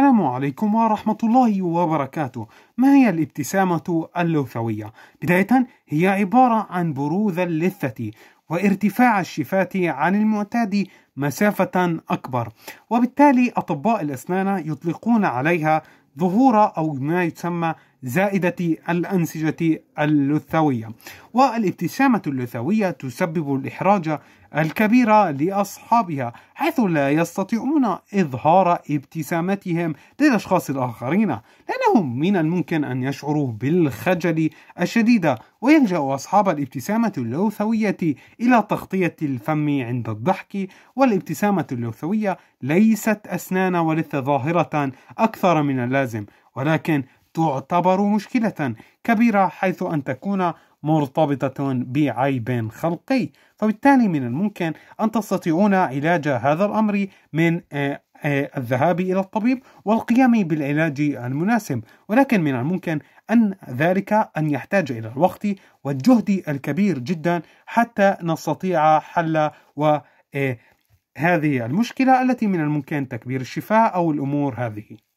السلام عليكم ورحمة الله وبركاته ما هي الابتسامة اللوثوية؟ بداية هي عبارة عن بروز اللثة وارتفاع الشفاه عن المعتاد مسافة أكبر وبالتالي أطباء الأسنان يطلقون عليها ظهور أو ما يسمى زائدة الأنسجة اللثوية والابتسامة اللثوية تسبب الإحراج الكبير لأصحابها حيث لا يستطيعون إظهار ابتسامتهم للأشخاص الآخرين لأنهم من الممكن أن يشعروا بالخجل الشديد ويلجأ أصحاب الابتسامة اللوثوية إلى تغطية الفم عند الضحك والابتسامة اللوثوية ليست أسنان ولث ظاهرة أكثر من اللازم ولكن تعتبر مشكلة كبيرة حيث أن تكون مرتبطة بعيب خلقي فبالتالي من الممكن أن تستطيعون علاج هذا الأمر من آه، آه، الذهاب إلى الطبيب والقيام بالعلاج المناسب ولكن من الممكن أن ذلك أن يحتاج إلى الوقت والجهد الكبير جدا حتى نستطيع حل و آه، هذه المشكلة التي من الممكن تكبير الشفاء أو الأمور هذه